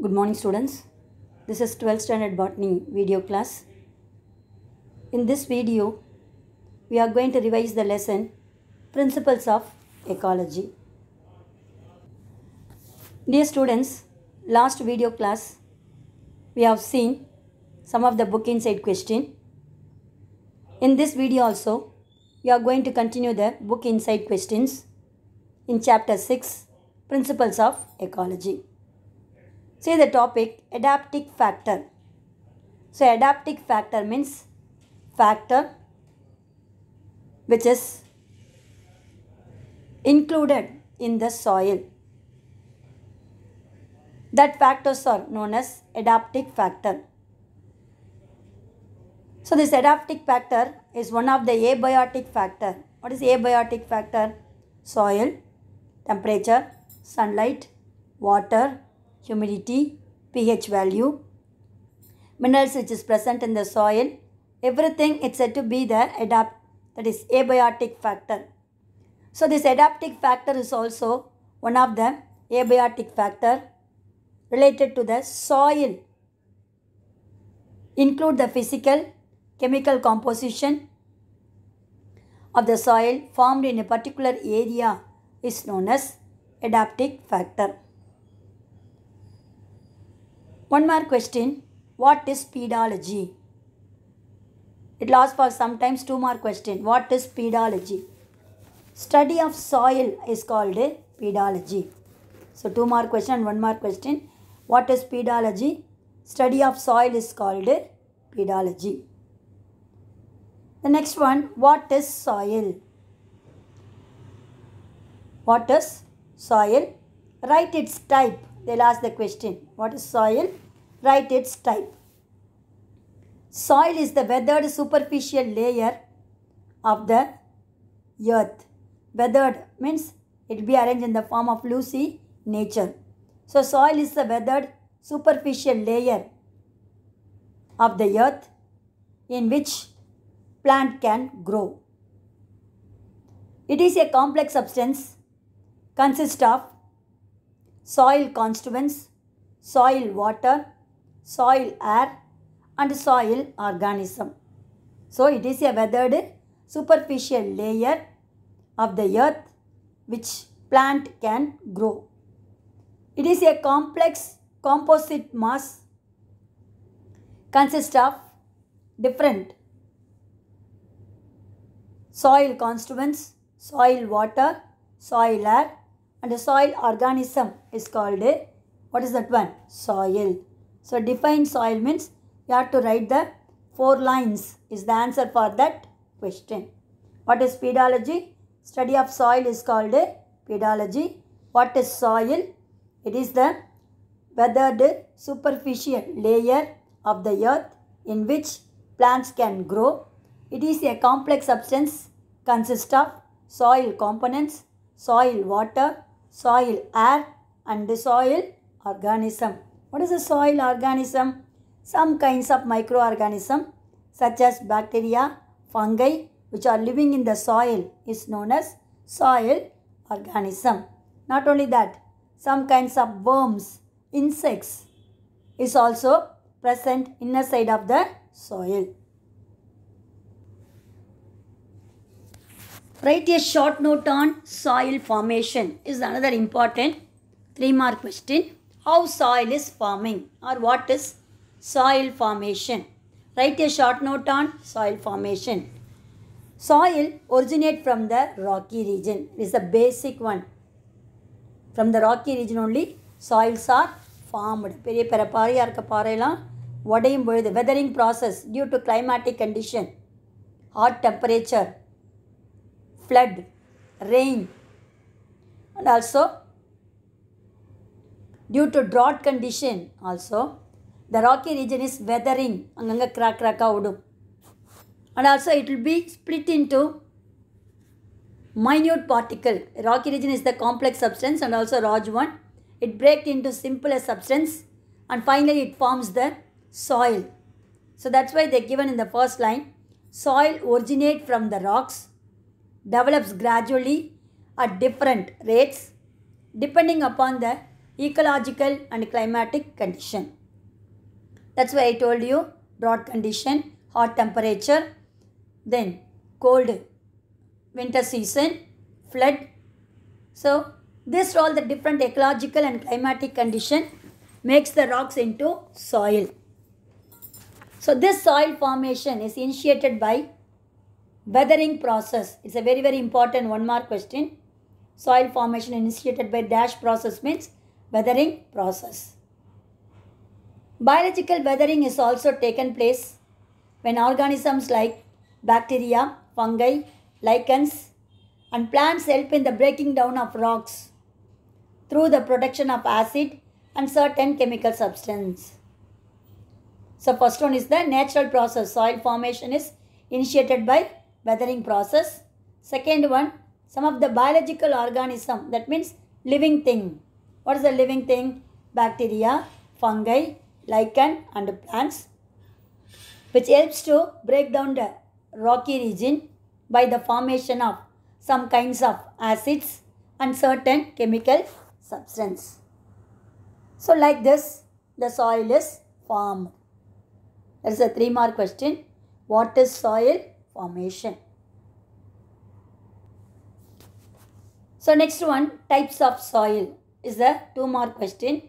Good morning students. This is 12th standard botany video class. In this video, we are going to revise the lesson Principles of Ecology. Dear students, last video class, we have seen some of the book inside question. In this video also, we are going to continue the book inside questions in chapter 6, Principles of Ecology. Say the topic adaptive factor. So adaptive factor means factor which is included in the soil. That factors are known as adaptive factor. So this adaptive factor is one of the abiotic factor. What is abiotic factor? Soil, temperature, sunlight, water, humidity, pH value, minerals which is present in the soil, everything it's said to be the adapt that is abiotic factor. So this adaptive factor is also one of the abiotic factor related to the soil. Include the physical, chemical composition of the soil formed in a particular area is known as adaptive factor. One more question. What is pedology? It lasts for sometimes two more questions. What is pedology? Study of soil is called pedology. So two more question and one more question. What is pedology? Study of soil is called pedology. The next one, what is soil? What is soil? Write its type They'll ask the question, what is soil? Write its type. Soil is the weathered superficial layer of the earth. Weathered means it will be arranged in the form of loosey nature. So soil is the weathered superficial layer of the earth in which plant can grow. It is a complex substance consists of soil constituents, soil water, soil air and soil organism. So it is a weathered superficial layer of the earth which plant can grow. It is a complex composite mass consists of different soil constituents, soil water, soil air and the soil organism is called what is that one soil so define soil means you have to write the four lines is the answer for that question what is pedology study of soil is called pedology what is soil it is the weathered superficial layer of the earth in which plants can grow it is a complex substance consists of soil components soil water soil air and soil organism. What is a soil organism? Some kinds of microorganism such as bacteria, fungi which are living in the soil is known as soil organism. Not only that, some kinds of worms, insects is also present inside of the soil. Write a short note on soil formation is another important three mark question. How soil is forming or what is soil formation? Write a short note on soil formation. Soil originate from the rocky region. It is the basic one. From the rocky region only soils are formed பெரிய பெரிய பாறையாக இருக்க பாறையெல்லாம் உடையும் பொழுது weathering process due to climatic condition hot temperature flood, rain and also due to drought condition also the rocky region is weathering anganga crack crack avudum and also it will be split into minute particle rocky region is the complex substance and also raj one it breaks into simpler substance and finally it forms the soil so that's why they're given in the first line soil originate from the rocks develops gradually at different rates depending upon the ecological and climatic condition. That's why I told you drought condition, hot temperature, then cold winter season, flood. So this all the different ecological and climatic condition makes the rocks into soil. So this soil formation is initiated by Weathering process. It's a very, very important one More question. Soil formation initiated by dash process means weathering process. Biological weathering is also taken place when organisms like bacteria, fungi, lichens and plants help in the breaking down of rocks through the production of acid and certain chemical substance. So first one is the natural process. Soil formation is initiated by weathering process. Second one, some of the biological organism, that means living thing. What is a living thing? Bacteria, fungi, lichen and plants which helps to break down the rocky region by the formation of some kinds of acids and certain chemical substance. So like this, the soil is formed. There is a three mark question. What is soil? formation. So next one, types of soil is the two more question.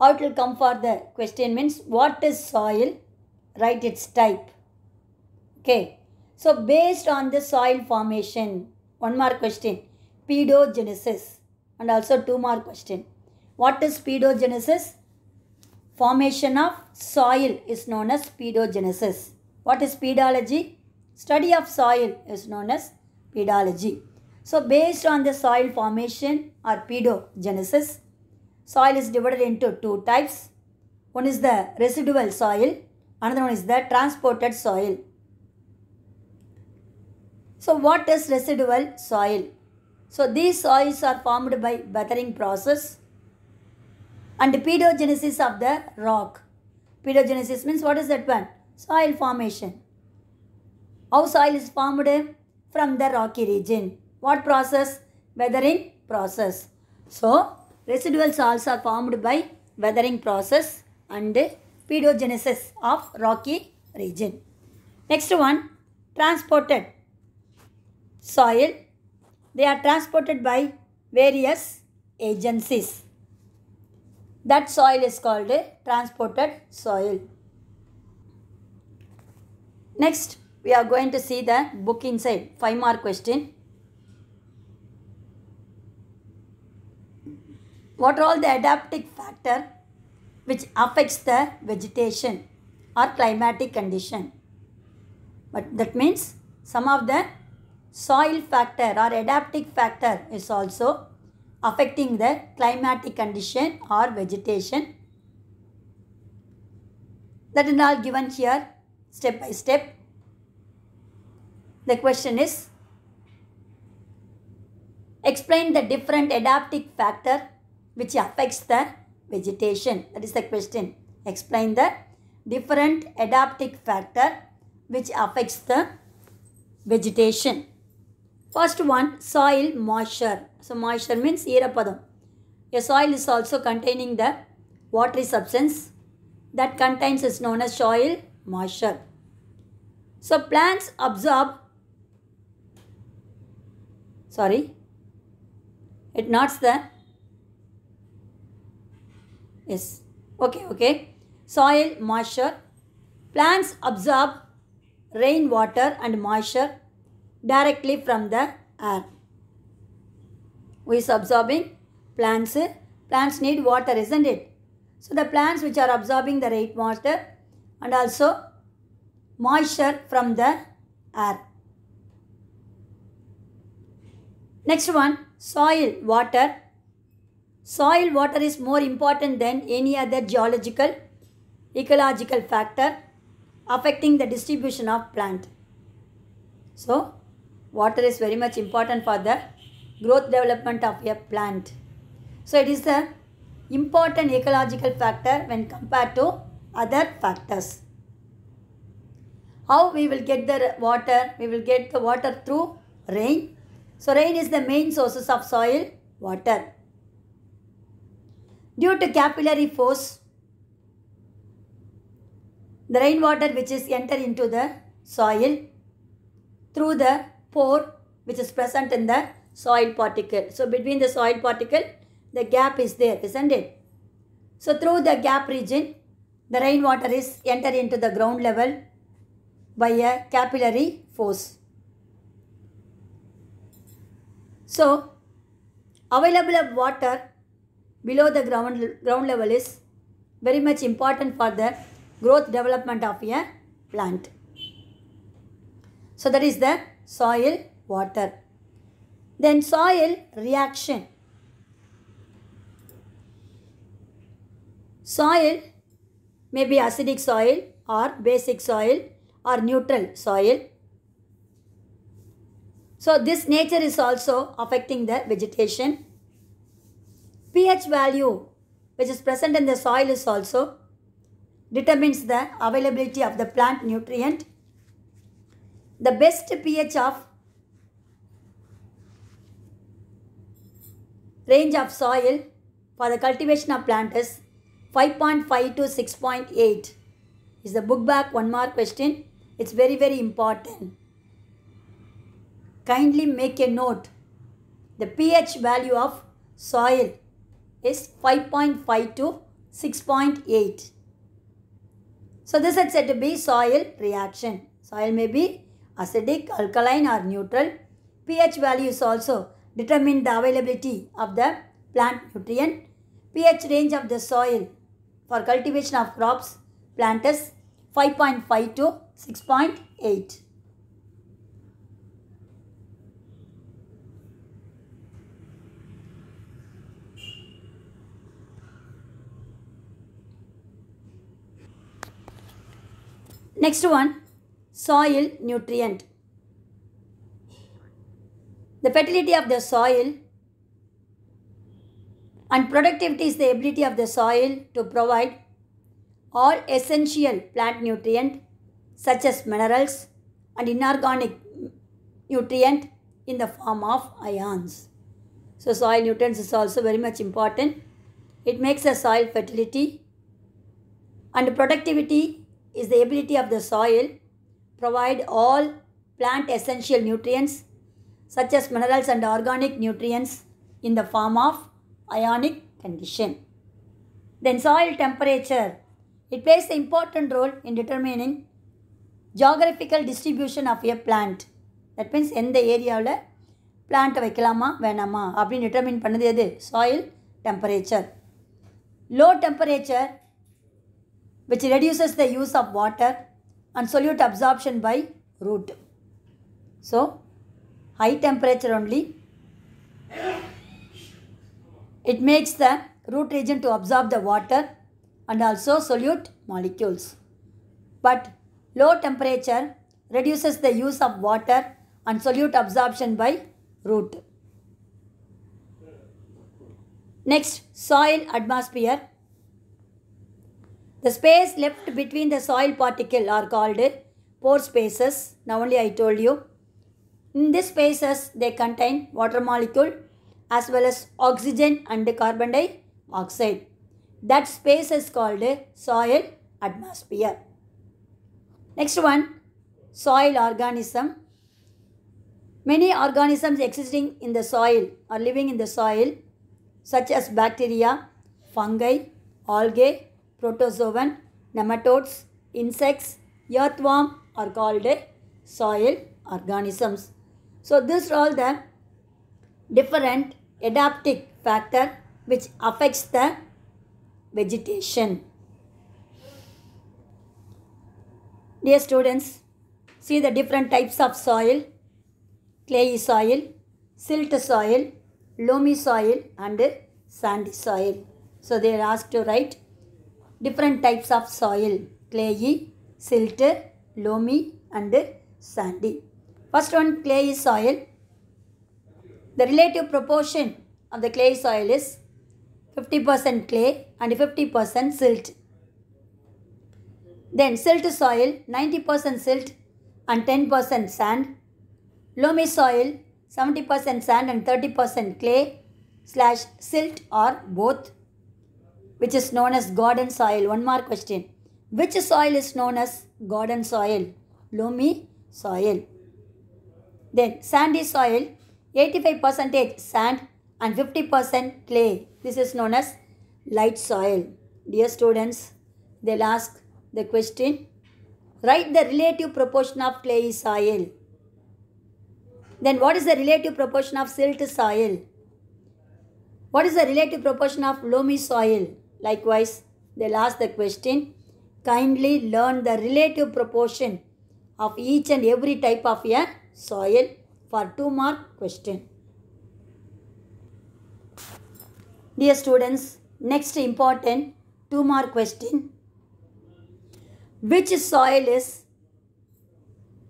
How it will come for the question means what is soil? Write its type. Okay. So based on the soil formation, one more question, pedogenesis and also two more question. What is pedogenesis? Formation of soil is known as pedogenesis. What is pedology? Study of soil is known as pedology. So based on the soil formation or pedogenesis, soil is divided into two types. One is the residual soil, another one is the transported soil. So what is residual soil? So these soils are formed by weathering process and pedogenesis of the rock. Pedogenesis means what is that one? Soil formation. How soil is formed? From the rocky region. What process? Weathering process. So, residual soils are formed by weathering process and pedogenesis of rocky region. Next one, transported soil. They are transported by various agencies. That soil is called a transported soil. Next, we are going to see the book inside 5 mark question what are all the adaptive factor which affects the vegetation or climatic condition but that means some of the soil factor or adaptive factor is also affecting the climatic condition or vegetation that is all given here step by step the question is, explain the different adaptive factor which affects the vegetation. That is the question. Explain the different adaptive factor which affects the vegetation. First one, soil moisture. So, moisture means ஈரப்பதம். A soil is also containing the watery substance that contains is known as soil moisture. So, plants absorb Sorry. It knots the... Yes. Okay, okay. Soil moisture. Plants absorb rainwater and moisture directly from the air. Who is absorbing? Plants. Plants need water, isn't it? So the plants which are absorbing the rainwater and also moisture from the air. Next one, soil, water. Soil water is more important than any other geological, ecological factor affecting the distribution of plant. So, water is very much important for the growth development of a plant. So, it is the important ecological factor when compared to other factors. How we will get the water? We will get the water through rain so rain is the main sources of soil water. Due to capillary force, the rainwater which is entered into the soil through the pore which is present in the soil particle. So between the soil particle, the gap is there, isn't it? So through the gap region, the rainwater is entered into the ground level by a capillary force. So, available of water below the ground, ground level is very much important for the growth development of a plant. So, that is the soil water. Then soil reaction. Soil may be acidic soil or basic soil or neutral soil so this nature is also affecting the vegetation. pH value which is present in the soil is also determines the availability of the plant nutrient. The best pH of range of soil for the cultivation of plant is 5.5 to 6.8 is the book back one more question. It's very very important kindly make a note. The pH value of soil is 5.5 to 6.8. So this is said to be soil reaction. Soil may be acidic, alkaline or neutral. pH value is also determine the availability of the plant nutrient. pH range of the soil for cultivation of crops, plant is 5.5 to 6.8. Next one, soil nutrient. The fertility of the soil and productivity is the ability of the soil to provide all essential plant nutrient such as minerals and inorganic nutrient in the form of ions. So soil nutrients is also very much important. It makes the soil fertility and productivity is the ability of the soil provide all plant essential nutrients such as minerals and organic nutrients in the form of ionic condition. Then soil temperature. It plays an important role in determining geographical distribution of a plant. That means எந்த ஏரியாவில் பிளான்ட்டை வைக்கலாமா வேணாமா அப்படின்னு determine பண்ணது எது soil temperature low temperature which reduces the use of water and solute absorption by root. So, high temperature only, it makes the root region to absorb the water and also solute molecules. But low temperature reduces the use of water and solute absorption by root. Next, soil atmosphere the space left between the soil particle are called pore spaces. Now only I told you. In these spaces, they contain water molecule as well as oxygen and carbon dioxide. That space is called soil atmosphere. Next one, soil organism. Many organisms existing in the soil or living in the soil such as bacteria, fungi, algae, protozoan, nematodes, insects, earthworm are called soil organisms. So these are all the different adaptive factor which affects the vegetation. Dear students, see the different types of soil, clayey soil, silt soil, loamy soil and sandy soil. So they are asked to write different types of soil clayey, silt, loamy and sandy. First one clayey soil. The relative proportion of the clay soil is 50% clay and 50% silt. Then silt soil 90% silt and 10% sand. Loamy soil 70% sand and 30% clay slash silt or both which is known as garden soil. One more question. Which soil is known as garden soil? Loamy soil. Then sandy soil, 85 percentage sand and 50 percent clay. This is known as light soil. Dear students, they'll ask the question. Write the relative proportion of clay soil. Then what is the relative proportion of silt soil? What is the relative proportion of loamy soil? Likewise, they'll ask the question, kindly learn the relative proportion of each and every type of a soil for 2 mark question. Dear students, next important 2 mark question. Which soil is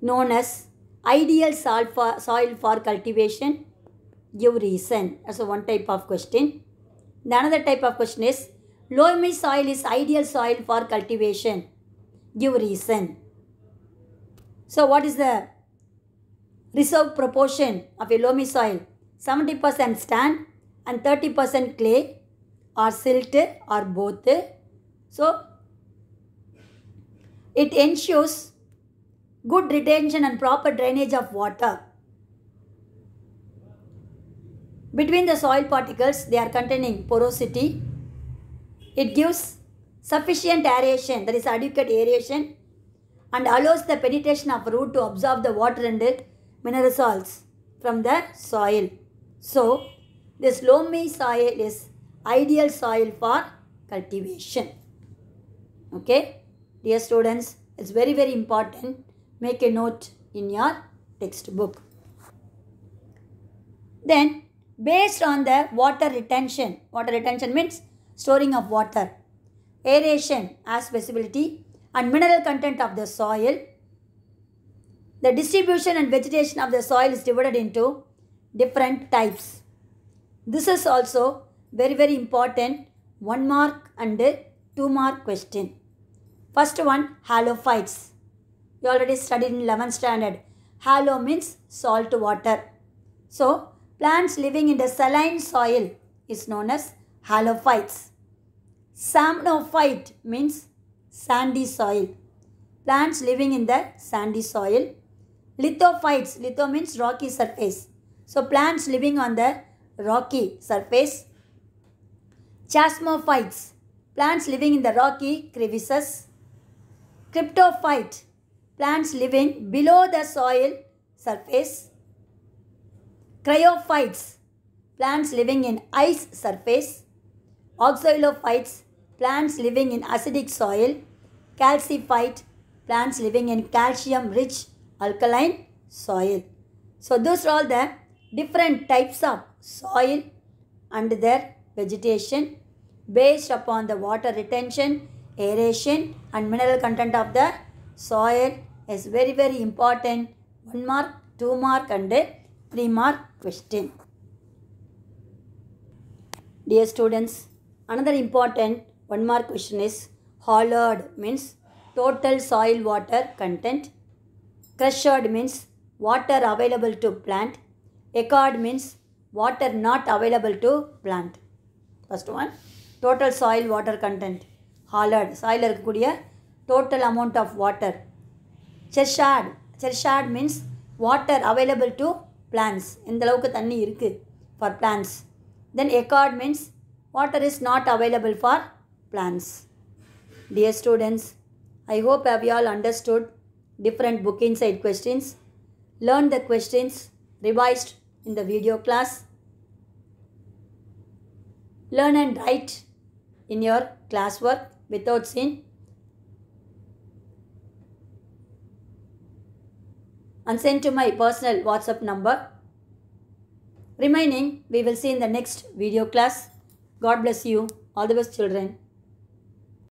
known as ideal soil for, soil for cultivation? Give reason. That's one type of question. The another type of question is Loamy soil is ideal soil for cultivation. Give reason. So what is the reserve proportion of a loamy soil? 70% sand and 30% clay or silt or both. So it ensures good retention and proper drainage of water. Between the soil particles, they are containing porosity, it gives sufficient aeration, that is adequate aeration and allows the penetration of root to absorb the water and the mineral salts from the soil. So, this loamy soil is ideal soil for cultivation. Okay, dear students, it's very very important. Make a note in your textbook. Then, based on the water retention, water retention means storing of water, aeration as visibility and mineral content of the soil. The distribution and vegetation of the soil is divided into different types. This is also very very important one mark and two mark question. First one halophytes. You already studied in 11th standard. Halo means salt water. So plants living in the saline soil is known as halophytes. Samnophyte means sandy soil. Plants living in the sandy soil. Lithophytes, litho means rocky surface. So plants living on the rocky surface. Chasmophytes, plants living in the rocky crevices. Cryptophyte, plants living below the soil surface. Cryophytes, plants living in ice surface. Oxalophytes, plants living in acidic soil, calcified plants living in calcium rich alkaline soil. So those are all the different types of soil and their vegetation based upon the water retention, aeration and mineral content of the soil is very very important. One mark, two mark and three mark question. Dear students, another important One more question is hollowed means total soil water content. Crushed means water available to plant. Accord means water not available to plant. First one total soil water content. Hollowed soil இருக்கக்கூடிய total amount of water. Chershad chershad means water available to plants. இந்த அளவுக்கு தண்ணி இருக்குது for plants. Then accord means water is not available for plans. Dear students, I hope have you all understood different book inside questions, Learn the questions revised in the video class, learn and write in your classwork without sin. And send to my personal WhatsApp number. Remaining, we will see in the next video class. God bless you. All the best children.